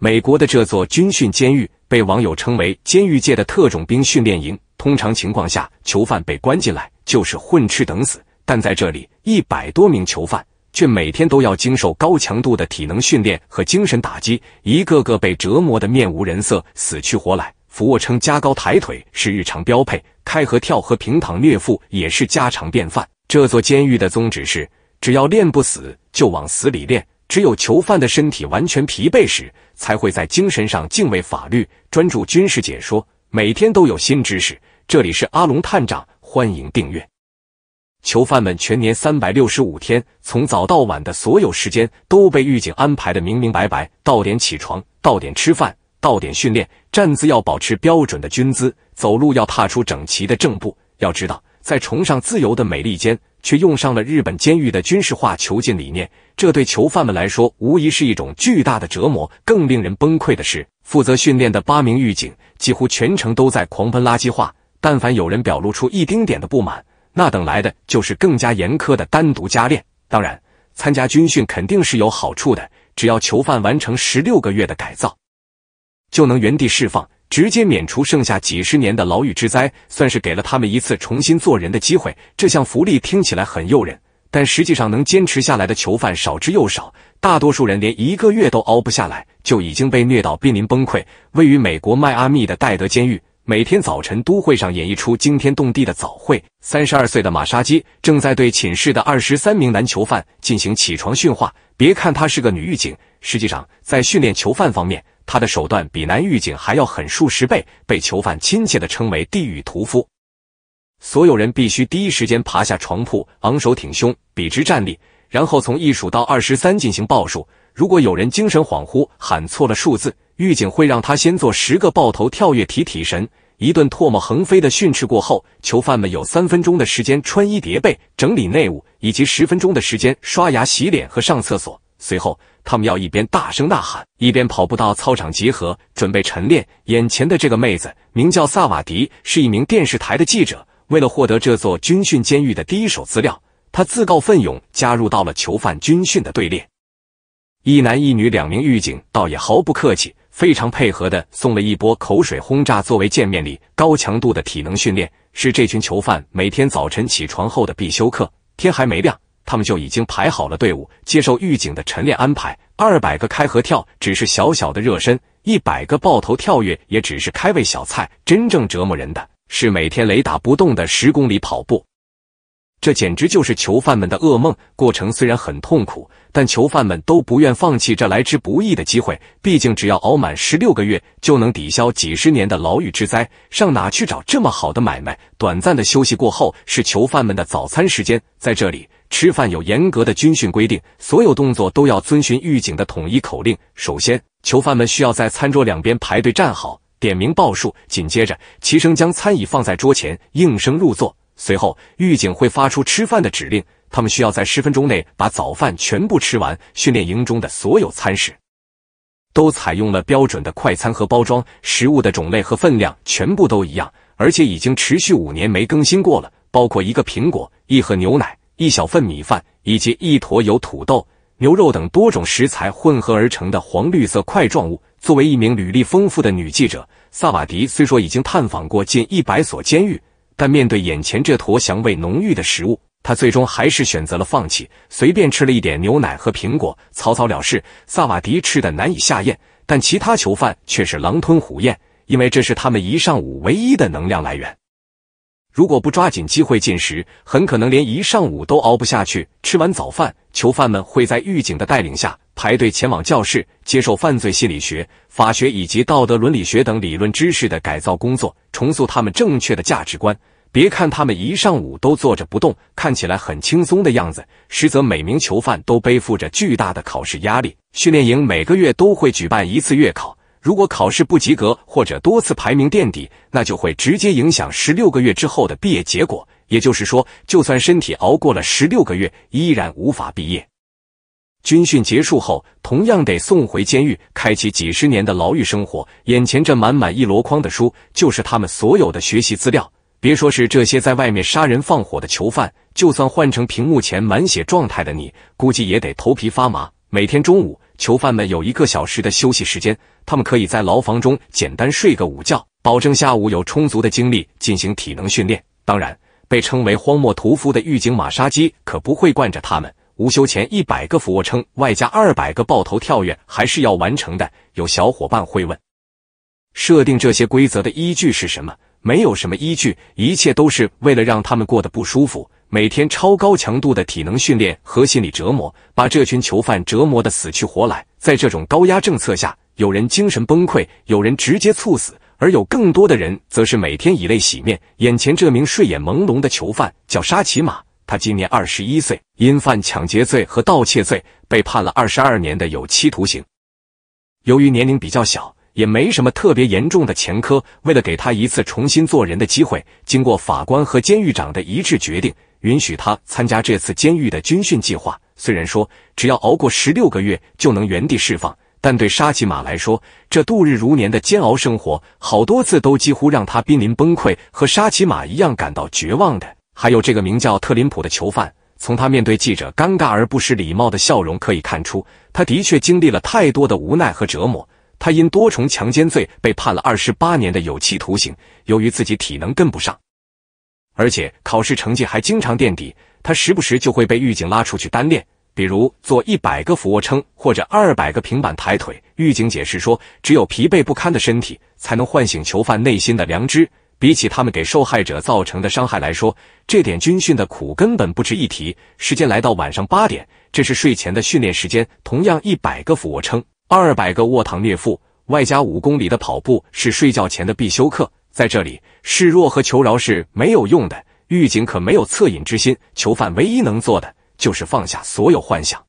美国的这座军训监狱被网友称为监狱界的特种兵训练营。通常情况下，囚犯被关进来就是混吃等死，但在这里，一百多名囚犯却每天都要经受高强度的体能训练和精神打击，一个个被折磨得面无人色、死去活来。俯卧撑加高抬腿是日常标配，开合跳和平躺虐腹也是家常便饭。这座监狱的宗旨是：只要练不死，就往死里练。只有囚犯的身体完全疲惫时，才会在精神上敬畏法律，专注军事解说。每天都有新知识，这里是阿龙探长，欢迎订阅。囚犯们全年三百六十五天，从早到晚的所有时间都被狱警安排的明明白白：到点起床，到点吃饭，到点训练，站姿要保持标准的军姿，走路要踏出整齐的正步。要知道。在崇尚自由的美利坚，却用上了日本监狱的军事化囚禁理念，这对囚犯们来说无疑是一种巨大的折磨。更令人崩溃的是，负责训练的八名狱警几乎全程都在狂喷垃圾话，但凡有人表露出一丁点的不满，那等来的就是更加严苛的单独加练。当然，参加军训肯定是有好处的，只要囚犯完成十六个月的改造，就能原地释放。直接免除剩下几十年的牢狱之灾，算是给了他们一次重新做人的机会。这项福利听起来很诱人，但实际上能坚持下来的囚犯少之又少，大多数人连一个月都熬不下来，就已经被虐到濒临崩溃。位于美国迈阿密的戴德监狱，每天早晨都会上演一出惊天动地的早会。三十二岁的马莎基正在对寝室的二十三名男囚犯进行起床训话。别看她是个女狱警，实际上在训练囚犯方面。他的手段比男狱警还要狠数十倍，被囚犯亲切的称为“地狱屠夫”。所有人必须第一时间爬下床铺，昂首挺胸，笔直站立，然后从一数到二十三进行报数。如果有人精神恍惚喊错了数字，狱警会让他先做十个抱头跳跃体体神。一顿唾沫横飞的训斥过后，囚犯们有三分钟的时间穿衣叠被、整理内务，以及十分钟的时间刷牙洗脸和上厕所。随后。他们要一边大声呐喊，一边跑步到操场集合，准备晨练。眼前的这个妹子名叫萨瓦迪，是一名电视台的记者。为了获得这座军训监狱的第一手资料，她自告奋勇加入到了囚犯军训的队列。一男一女两名狱警倒也毫不客气，非常配合的送了一波口水轰炸作为见面礼。高强度的体能训练是这群囚犯每天早晨起床后的必修课。天还没亮。他们就已经排好了队伍，接受狱警的晨练安排。二百个开合跳只是小小的热身，一百个抱头跳跃也只是开胃小菜。真正折磨人的是每天雷打不动的十公里跑步，这简直就是囚犯们的噩梦。过程虽然很痛苦，但囚犯们都不愿放弃这来之不易的机会。毕竟，只要熬满十六个月，就能抵消几十年的牢狱之灾。上哪去找这么好的买卖？短暂的休息过后，是囚犯们的早餐时间，在这里。吃饭有严格的军训规定，所有动作都要遵循狱警的统一口令。首先，囚犯们需要在餐桌两边排队站好，点名报数，紧接着齐声将餐椅放在桌前，应声入座。随后，狱警会发出吃饭的指令，他们需要在十分钟内把早饭全部吃完。训练营中的所有餐食都采用了标准的快餐盒包装，食物的种类和分量全部都一样，而且已经持续五年没更新过了，包括一个苹果、一盒牛奶。一小份米饭，以及一坨由土豆、牛肉等多种食材混合而成的黄绿色块状物。作为一名履历丰富的女记者，萨瓦迪虽说已经探访过近一百所监狱，但面对眼前这坨香味浓郁的食物，她最终还是选择了放弃，随便吃了一点牛奶和苹果，草草了事。萨瓦迪吃的难以下咽，但其他囚犯却是狼吞虎咽，因为这是他们一上午唯一的能量来源。如果不抓紧机会进食，很可能连一上午都熬不下去。吃完早饭，囚犯们会在狱警的带领下排队前往教室，接受犯罪心理学、法学以及道德伦理学等理论知识的改造工作，重塑他们正确的价值观。别看他们一上午都坐着不动，看起来很轻松的样子，实则每名囚犯都背负着巨大的考试压力。训练营每个月都会举办一次月考。如果考试不及格或者多次排名垫底，那就会直接影响十六个月之后的毕业结果。也就是说，就算身体熬过了十六个月，依然无法毕业。军训结束后，同样得送回监狱，开启几十年的牢狱生活。眼前这满满一箩筐的书，就是他们所有的学习资料。别说是这些在外面杀人放火的囚犯，就算换成屏幕前满血状态的你，估计也得头皮发麻。每天中午。囚犯们有一个小时的休息时间，他们可以在牢房中简单睡个午觉，保证下午有充足的精力进行体能训练。当然，被称为“荒漠屠夫”的狱警马杀鸡可不会惯着他们，午休前一百个俯卧撑，外加二百个抱头跳跃，还是要完成的。有小伙伴会问，设定这些规则的依据是什么？没有什么依据，一切都是为了让他们过得不舒服。每天超高强度的体能训练和心理折磨，把这群囚犯折磨得死去活来。在这种高压政策下，有人精神崩溃，有人直接猝死，而有更多的人则是每天以泪洗面。眼前这名睡眼朦胧的囚犯叫沙奇马，他今年二十一岁，因犯抢劫罪和盗窃罪，被判了二十二年的有期徒刑。由于年龄比较小，也没什么特别严重的前科，为了给他一次重新做人的机会，经过法官和监狱长的一致决定。允许他参加这次监狱的军训计划。虽然说只要熬过十六个月就能原地释放，但对沙琪玛来说，这度日如年的煎熬生活，好多次都几乎让他濒临崩溃。和沙琪玛一样感到绝望的，还有这个名叫特林普的囚犯。从他面对记者尴尬而不失礼貌的笑容可以看出，他的确经历了太多的无奈和折磨。他因多重强奸罪被判了二十八年的有期徒刑，由于自己体能跟不上。而且考试成绩还经常垫底，他时不时就会被狱警拉出去单练，比如做一百个俯卧撑或者二百个平板抬腿。狱警解释说，只有疲惫不堪的身体才能唤醒囚犯内心的良知。比起他们给受害者造成的伤害来说，这点军训的苦根本不值一提。时间来到晚上八点，这是睡前的训练时间，同样一百个俯卧撑，二百个卧躺虐腹，外加五公里的跑步是睡觉前的必修课。在这里示弱和求饶是没有用的，狱警可没有恻隐之心。囚犯唯一能做的就是放下所有幻想，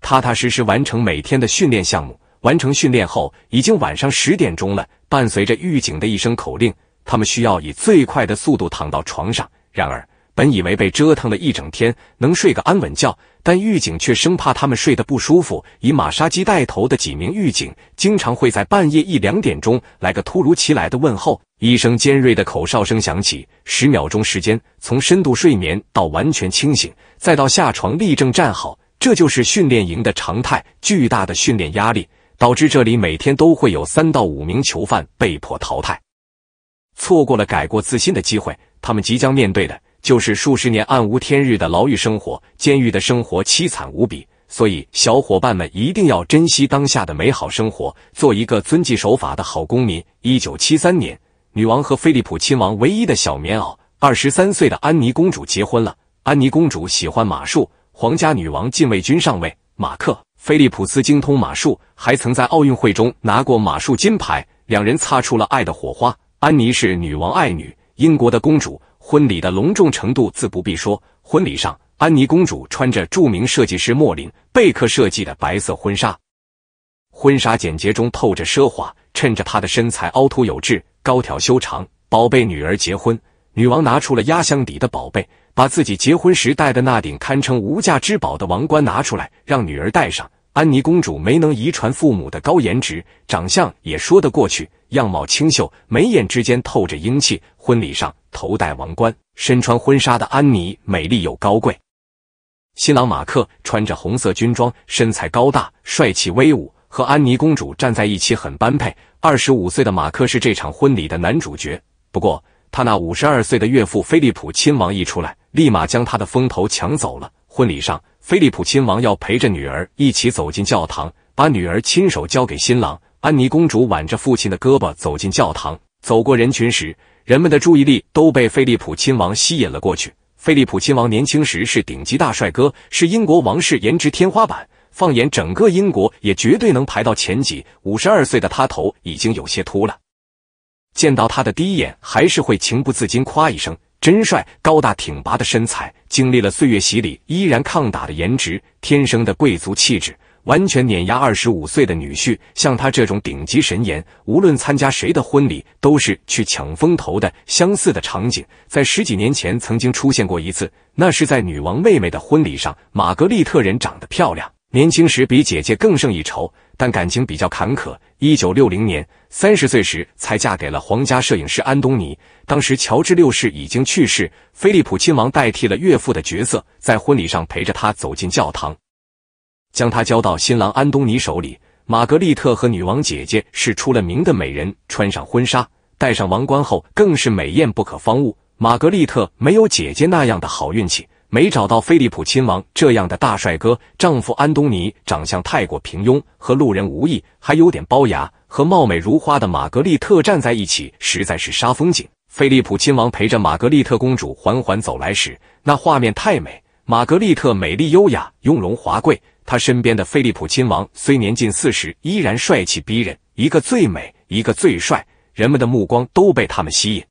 踏踏实实完成每天的训练项目。完成训练后，已经晚上十点钟了。伴随着狱警的一声口令，他们需要以最快的速度躺到床上。然而，本以为被折腾了一整天能睡个安稳觉，但狱警却生怕他们睡得不舒服，以马杀鸡带头的几名狱警，经常会在半夜一两点钟来个突如其来的问候。一声尖锐的口哨声响起，十秒钟时间，从深度睡眠到完全清醒，再到下床立正站好，这就是训练营的常态。巨大的训练压力导致这里每天都会有三到五名囚犯被迫淘汰，错过了改过自新的机会，他们即将面对的就是数十年暗无天日的牢狱生活。监狱的生活凄惨无比，所以小伙伴们一定要珍惜当下的美好生活，做一个遵纪守法的好公民。一九七三年。女王和菲利普亲王唯一的小棉袄，二十三岁的安妮公主结婚了。安妮公主喜欢马术，皇家女王禁卫军上尉马克菲利普斯精通马术，还曾在奥运会中拿过马术金牌。两人擦出了爱的火花。安妮是女王爱女，英国的公主，婚礼的隆重程度自不必说。婚礼上，安妮公主穿着著名设计师莫林贝克设计的白色婚纱，婚纱简洁中透着奢华，衬着她的身材凹凸有致。高挑修长，宝贝女儿结婚，女王拿出了压箱底的宝贝，把自己结婚时戴的那顶堪称无价之宝的王冠拿出来，让女儿戴上。安妮公主没能遗传父母的高颜值，长相也说得过去，样貌清秀，眉眼之间透着英气。婚礼上，头戴王冠、身穿婚纱的安妮，美丽又高贵。新郎马克穿着红色军装，身材高大，帅气威武，和安妮公主站在一起很般配。二十五岁的马克是这场婚礼的男主角，不过他那五十二岁的岳父菲利普亲王一出来，立马将他的风头抢走了。婚礼上，菲利普亲王要陪着女儿一起走进教堂，把女儿亲手交给新郎安妮公主。挽着父亲的胳膊走进教堂，走过人群时，人们的注意力都被菲利普亲王吸引了过去。菲利普亲王年轻时是顶级大帅哥，是英国王室颜值天花板。放眼整个英国，也绝对能排到前几。五十二岁的他头已经有些秃了，见到他的第一眼还是会情不自禁夸一声：“真帅！”高大挺拔的身材，经历了岁月洗礼依然抗打的颜值，天生的贵族气质，完全碾压二十五岁的女婿。像他这种顶级神颜，无论参加谁的婚礼，都是去抢风头的。相似的场景在十几年前曾经出现过一次，那是在女王妹妹的婚礼上，玛格丽特人长得漂亮。年轻时比姐姐更胜一筹，但感情比较坎坷。一九六零年，三十岁时才嫁给了皇家摄影师安东尼。当时乔治六世已经去世，菲利普亲王代替了岳父的角色，在婚礼上陪着他走进教堂，将他交到新郎安东尼手里。玛格丽特和女王姐姐是出了名的美人，穿上婚纱、戴上王冠后更是美艳不可方物。玛格丽特没有姐姐那样的好运气。没找到菲利普亲王这样的大帅哥，丈夫安东尼长相太过平庸，和路人无异，还有点龅牙，和貌美如花的玛格丽特站在一起，实在是煞风景。菲利普亲王陪着玛格丽特公主缓缓走来时，那画面太美。玛格丽特美丽优雅，雍容华贵，她身边的菲利普亲王虽年近四十，依然帅气逼人，一个最美，一个最帅，人们的目光都被他们吸引。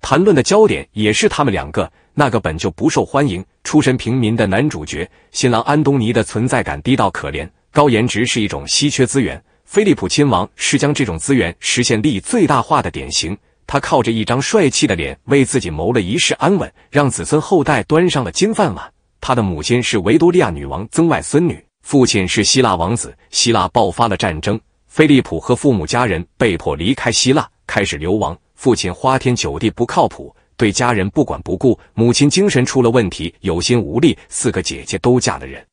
谈论的焦点也是他们两个，那个本就不受欢迎、出身平民的男主角新郎安东尼的存在感低到可怜。高颜值是一种稀缺资源，菲利普亲王是将这种资源实现利益最大化的典型。他靠着一张帅气的脸为自己谋了一世安稳，让子孙后代端上了金饭碗。他的母亲是维多利亚女王曾外孙女，父亲是希腊王子。希腊爆发了战争，菲利普和父母家人被迫离开希腊，开始流亡。父亲花天酒地不靠谱，对家人不管不顾；母亲精神出了问题，有心无力。四个姐姐都嫁了人。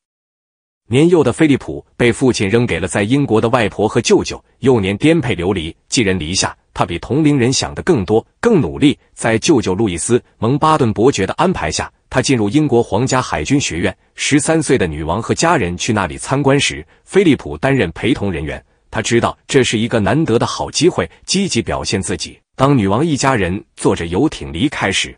年幼的菲利普被父亲扔给了在英国的外婆和舅舅。幼年颠沛流离，寄人篱下。他比同龄人想的更多，更努力。在舅舅路易斯·蒙巴顿伯爵的安排下，他进入英国皇家海军学院。十三岁的女王和家人去那里参观时，菲利普担任陪同人员。他知道这是一个难得的好机会，积极表现自己。当女王一家人坐着游艇离开时，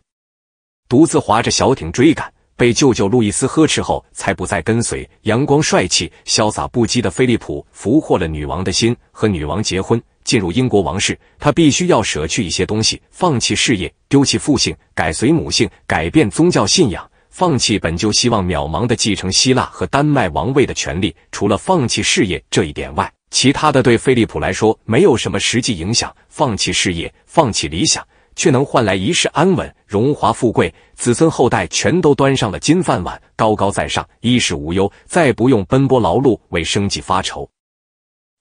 独自划着小艇追赶，被舅舅路易斯呵斥后，才不再跟随。阳光帅气、潇洒不羁的菲利普俘获了女王的心，和女王结婚，进入英国王室。他必须要舍去一些东西，放弃事业，丢弃父姓，改随母姓，改变宗教信仰，放弃本就希望渺茫的继承希腊和丹麦王位的权利。除了放弃事业这一点外，其他的对菲利普来说没有什么实际影响，放弃事业，放弃理想，却能换来一世安稳、荣华富贵，子孙后代全都端上了金饭碗，高高在上，衣食无忧，再不用奔波劳碌为生计发愁。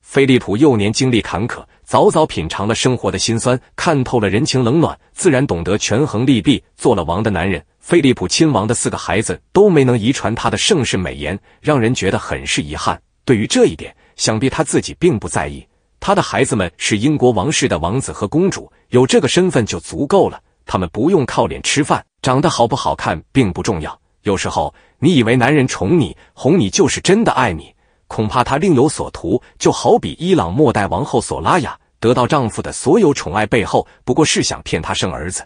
菲利普幼年经历坎坷，早早品尝了生活的辛酸，看透了人情冷暖，自然懂得权衡利弊。做了王的男人，菲利普亲王的四个孩子都没能遗传他的盛世美颜，让人觉得很是遗憾。对于这一点。想必他自己并不在意，他的孩子们是英国王室的王子和公主，有这个身份就足够了，他们不用靠脸吃饭，长得好不好看并不重要。有时候你以为男人宠你、哄你就是真的爱你，恐怕他另有所图。就好比伊朗末代王后索拉雅，得到丈夫的所有宠爱背后，不过是想骗他生儿子。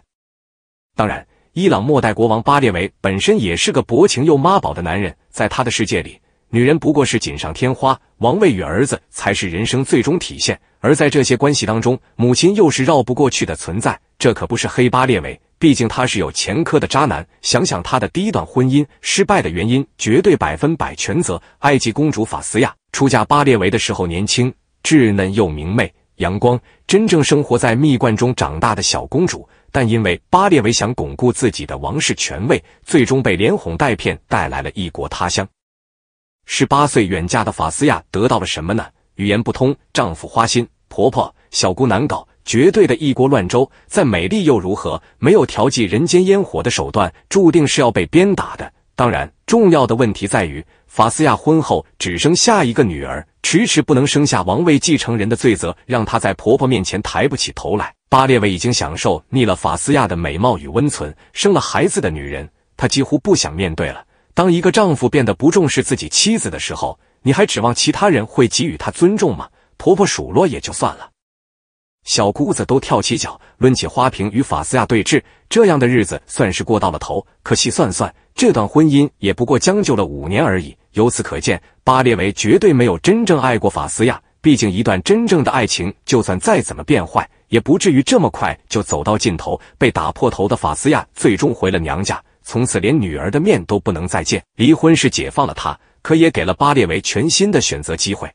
当然，伊朗末代国王巴列维本身也是个薄情又妈宝的男人，在他的世界里。女人不过是锦上添花，王位与儿子才是人生最终体现。而在这些关系当中，母亲又是绕不过去的存在。这可不是黑巴列维，毕竟他是有前科的渣男。想想他的第一段婚姻失败的原因，绝对百分百全责。埃及公主法斯亚出嫁巴列维的时候，年轻、稚嫩又明媚、阳光，真正生活在蜜罐中长大的小公主。但因为巴列维想巩固自己的王室权位，最终被连哄带骗带来了异国他乡。十八岁远嫁的法斯亚得到了什么呢？语言不通，丈夫花心，婆婆、小姑难搞，绝对的一锅乱粥。再美丽又如何？没有调剂人间烟火的手段，注定是要被鞭打的。当然，重要的问题在于，法斯亚婚后只生下一个女儿，迟迟不能生下王位继承人的罪责，让她在婆婆面前抬不起头来。巴列维已经享受腻了法斯亚的美貌与温存，生了孩子的女人，她几乎不想面对了。当一个丈夫变得不重视自己妻子的时候，你还指望其他人会给予他尊重吗？婆婆数落也就算了，小姑子都跳起脚，抡起花瓶与法斯亚对峙。这样的日子算是过到了头。可细算算，这段婚姻也不过将就了五年而已。由此可见，巴列维绝对没有真正爱过法斯亚。毕竟，一段真正的爱情，就算再怎么变坏，也不至于这么快就走到尽头。被打破头的法斯亚，最终回了娘家。从此连女儿的面都不能再见。离婚是解放了他，可也给了巴列维全新的选择机会。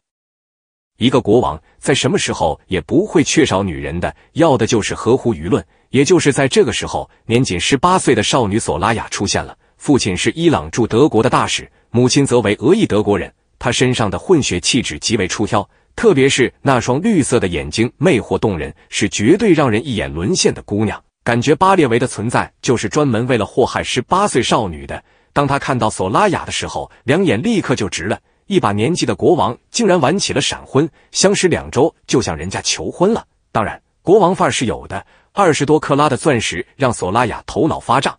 一个国王在什么时候也不会缺少女人的，要的就是合乎舆论。也就是在这个时候，年仅十八岁的少女索拉雅出现了。父亲是伊朗驻德国的大使，母亲则为俄裔德国人。她身上的混血气质极为出挑，特别是那双绿色的眼睛，魅惑动人，是绝对让人一眼沦陷的姑娘。感觉巴列维的存在就是专门为了祸害十八岁少女的。当他看到索拉雅的时候，两眼立刻就直了。一把年纪的国王竟然玩起了闪婚，相识两周就向人家求婚了。当然，国王范儿是有的。二十多克拉的钻石让索拉雅头脑发胀，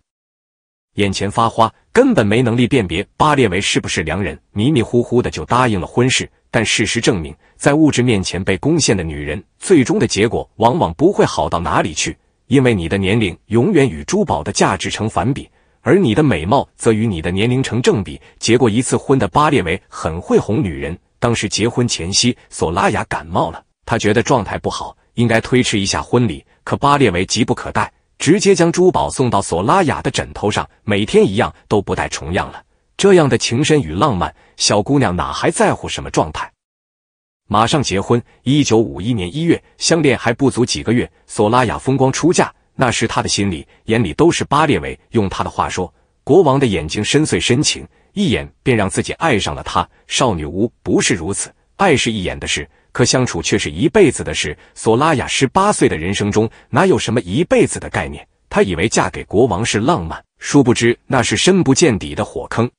眼前发花，根本没能力辨别巴列维是不是良人，迷迷糊糊的就答应了婚事。但事实证明，在物质面前被攻陷的女人，最终的结果往往不会好到哪里去。因为你的年龄永远与珠宝的价值成反比，而你的美貌则与你的年龄成正比。结过一次婚的巴列维很会哄女人。当时结婚前夕，索拉雅感冒了，他觉得状态不好，应该推迟一下婚礼。可巴列维急不可待，直接将珠宝送到索拉雅的枕头上，每天一样都不带重样了。这样的情深与浪漫，小姑娘哪还在乎什么状态？马上结婚。一九五一年一月，相恋还不足几个月，索拉雅风光出嫁。那时他的心里、眼里都是巴列维。用他的话说，国王的眼睛深邃深情，一眼便让自己爱上了他。少女无不是如此，爱是一眼的事，可相处却是一辈子的事。索拉雅十八岁的人生中，哪有什么一辈子的概念？她以为嫁给国王是浪漫，殊不知那是深不见底的火坑。